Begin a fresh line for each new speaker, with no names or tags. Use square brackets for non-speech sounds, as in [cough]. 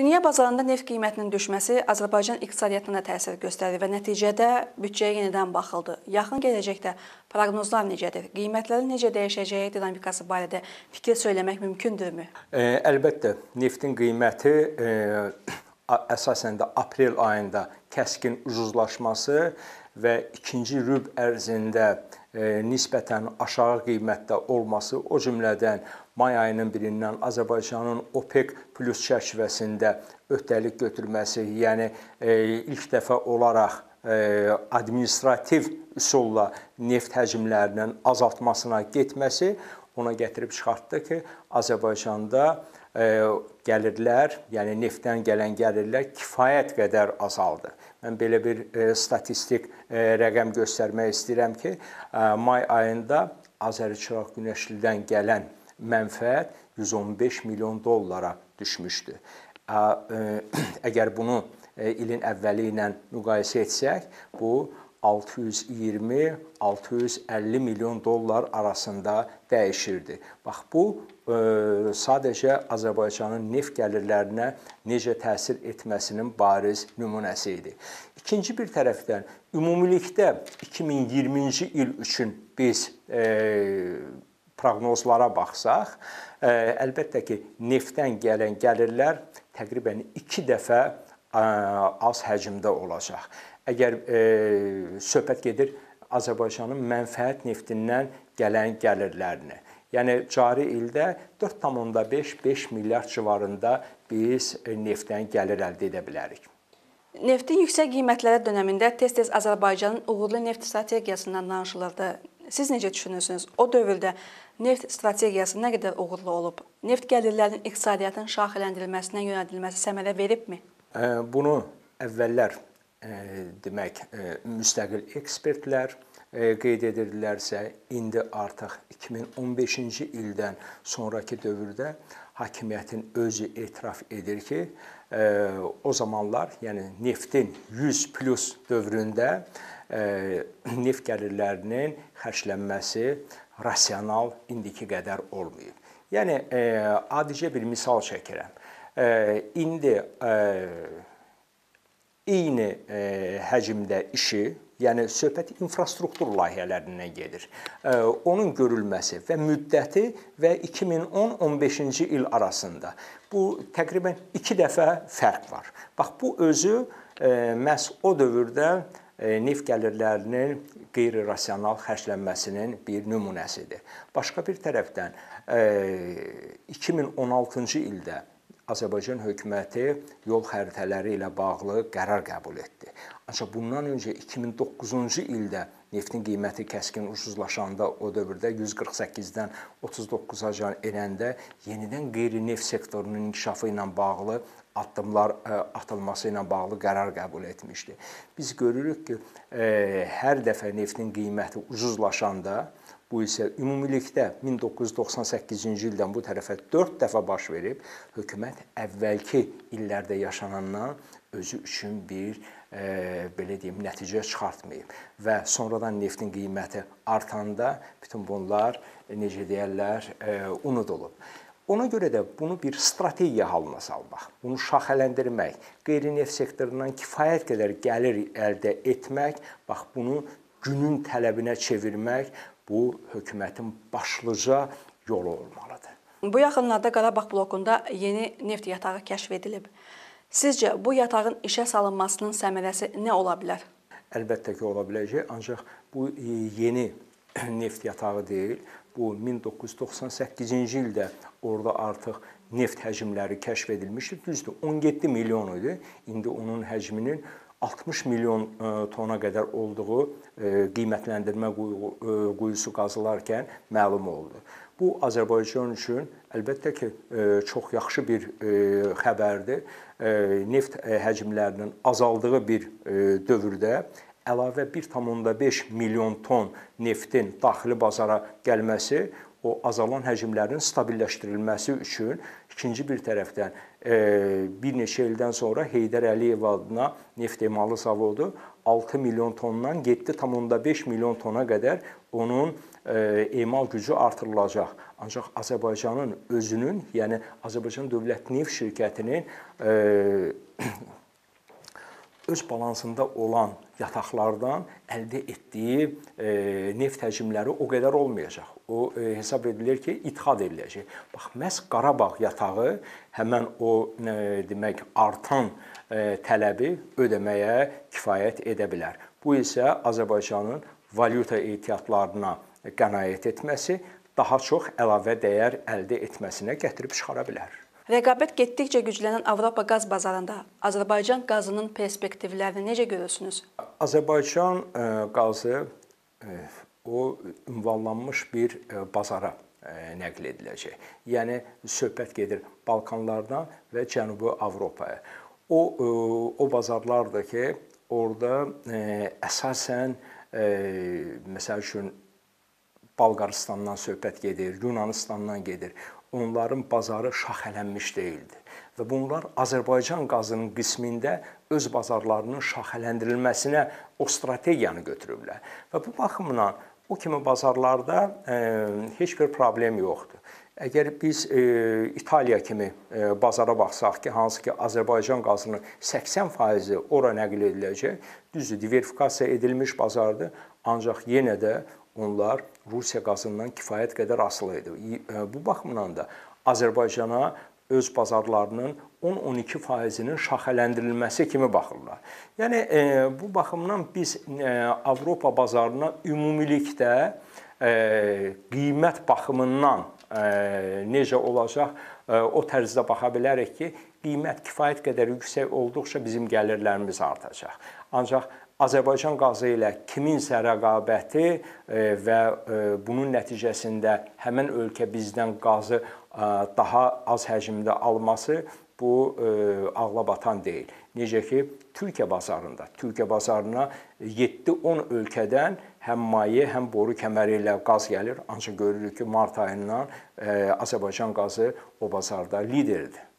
Dünya bazarında neft qiymətinin düşməsi Azərbaycan iqtisadiyyatına təsir göstərir və nəticədə büdcəyə yenidən baxıldı. Yaxın gələcəkdə proqnozlar necədir? Qiymətlərin necə dəyişəcəyi dinamikası barədə fikir söyləmək mümkündürmü?
E, əlbəttə, neftin qiyməti e, əsasən də aprel ayında kəskin ucuzlaşması və ikinci rüb ərzində E, nisbətən aşağı qiymətdə olması, o cümlədən may ayının 1-dən Azərbaycanın OPEC plus çərçivəsində öhdəlik götürməsi, yəni e, ilk dəfə olaraq e, administrativ üsulla neft həcmlərinin azaltmasına getməsi ona gətirib çıxartdı ki, Azərbaycanda e, gəlirlər, yəni neftdən gələn gəlirlər kifayət qədər azaldı. Mən belə bir e, statistik e, rəqəm göstərmək istəyirəm ki, may ayında Azərçıraq Günəşlidən gələn mənfəət 115 milyon dollara düşmüşdü. [clears throat] Əgər bunu ilin əvvəli ilə müqayisə etsək, bu 620-650 milyon dollar arasında dəyişirdi. Bax bu e, sadəcə Azərbaycanın neft gəlirlərinə necə təsir etməsinin bariz nümunəsi idi. İkinci bir tərəfdən ümumilikdə 2020-ci il üçün biz e, proqnozlara baxsaq, ə, e, əlbəttə ki, neftdən gələn gəlirlər təqribən 2 dəfə ə, e, az həcmdə olacaq əgər e, söhbət gedir Azərbaycanın mənfəət neftindən gələn gəlirlərini. Yəni cari ildə 4.5-5 milyard civarında biz e, neftdən gəlir əldə edə bilərik.
Neftin yüksək qiymətlərə dönəmində tez-tez Azərbaycanın uğurlu neft strategiyasından danışılırdı. Siz necə düşünürsünüz? O dövrdə neft strategiyası nə qədər uğurlu olub? Neft gəlirlərinin iqtisadiyyatın şaxələndirilməsinə yönəldilməsi səmərə veribmi?
E, bunu əvvəllər demək müstəqil ekspertlər qeyd edirdilərsə, indi artıq 2015-ci ildən sonrakı dövrdə hakimiyyətin özü etiraf edir ki, o zamanlar, yəni neftin 100 plus dövründə neft gəlirlərinin xərclənməsi rasional indiki qədər olmayıb. Yəni adicə bir misal çəkirəm. İndi eyni e, həcmdə işi yəni söhbət infrastruktur layihələrindən gedir. E, onun görülməsi və müddəti və 2010-15-ci il arasında bu təqribən 2 dəfə fərq var. Bax bu özü e, məhz o dövrdə e, neft gəlirlərinin qeyri-rasional xərclənməsinin bir nümunəsidir. Başqa bir tərəfdən 2016-cı ildə Azərbaycan hökuməti yol xəritələri ilə bağlı qərar qəbul etdi. Ancaq bundan öncə 2009-cu ildə neftin qiyməti kəskin ucuzlaşanda o dövrdə 148-dən 39-a can enəndə yenidən qeyri-neft sektorunun inkişafı ilə bağlı addımlar e, atılması ilə bağlı qərar qəbul etmişdi. Biz görürük ki, e, hər dəfə neftin qiyməti ucuzlaşanda Bu isə ümumilikdə 1998-ci ildən bu tərəfə 4 dəfə baş verib. Hökumət əvvəlki illərdə yaşanandan özü üçün bir e, belə deyim nəticə çıxartmayıb və sonradan neftin qiyməti artanda bütün bunlar e, necə deyirlər, e, unudulub. Ona görə də bunu bir strategiya halına salmaq, bunu şaxələndirmək, qeyri-neft sektorundan kifayət qədər gəlir əldə etmək, bax bunu günün tələbinə çevirmək bu hökumətin başlıca yolu olmalıdır.
Bu yaxınlarda Qarabağ blokunda yeni neft yatağı kəşf edilib. Sizcə bu yatağın işə salınmasının səmərəsi nə ola bilər?
Əlbəttə ki, ola biləcək, ancaq bu yeni [clears throat] neft yatağı deyil. Bu 1998-ci ildə orada artıq neft həcmləri kəşf edilmişdi. Düzdür, 17 milyon idi. İndi onun həcminin 60 milyon e, tona qədər olduğu e, qiymətləndirmə e, quyusu qazılarkən məlum oldu. Bu Azərbaycan üçün əlbəttə ki, çox yaxşı bir xəbərdir. Neft həcmlərinin azaldığı bir dövrdə əlavə 1.5 milyon ton neftin daxili bazara gəlməsi o azalan həcmlərin stabilləşdirilməsi üçün ikinci bir tərəfdən e, bir neçə ildən sonra Heydər Əliyev adına neft emalı zavodu 6 milyon tondan 7,5 milyon tona qədər onun e, emal gücü artırılacaq. Ancaq Azərbaycanın özünün, yəni Azərbaycan Dövlət Neft Şirkətinin e, öz balansında olan yataqlardan əldə etdiyi e, neft həcmləri o qədər olmayacaq. O e, hesab edilir ki, ithal ediləcək. Bax, məhz Qarabağ yatağı həmin o e, demək artan e, tələbi ödəməyə kifayət edə bilər. Bu isə Azərbaycanın valyuta ehtiyatlarına qənaət etməsi daha çox əlavə dəyər əldə etməsinə gətirib çıxara bilər.
Rəqabət getdikcə güclənən Avropa qaz bazarında Azərbaycan qazının perspektivlərini necə görürsünüz?
Azərbaycan e, qazı e, o ünvanlanmış bir e, bazara nəql ediləcək. Yəni söhbət gedir Balkanlardan və Cənubi Avropaya. O o bazarlardır ki, orada əsasən məsəl üçün Balqaristandan söhbət gedir, Yunanistandan gedir onların bazarı şaxələnmiş deyildi və bunlar Azərbaycan qazının qismində öz bazarlarının şaxələndirilməsinə o strategiyanı götürüblər. Və bu baxımdan o kimi bazarlarda e, heç bir problem yoxdur. Əgər biz e, İtaliya kimi e, bazara baxsaq ki, hansı ki Azərbaycan qazının 80%-i ora nəql ediləcək, düzdür, diversifikasiya edilmiş bazardır, ancaq yenə də onlar Rusiya qazından kifayət qədər asılı idi. E, bu baxımdan da Azərbaycana öz bazarlarının 10-12%-nin şaxələndirilməsi kimi baxırlar. Yəni e, bu baxımdan biz e, Avropa bazarına ümumilikdə e, qiymət baxımından e, necə olacaq e, o tərzdə baxa bilərik ki, qiymət kifayət qədər yüksək olduqca bizim gəlirlərimiz artacaq. Ancaq Azərbaycan qazı ilə kiminsə rəqabəti e, və e, bunun nəticəsində həmin ölkə bizdən qazı e, daha az həcmdə alması bu ağlabatan deyil. Necə ki, Türkiyə bazarında, Türkiyə bazarına 7-10 ölkədən həm maye, həm boru kəməri ilə qaz gəlir. Ancaq görürük ki, mart ayından Azərbaycan qazı o bazarda liderdir.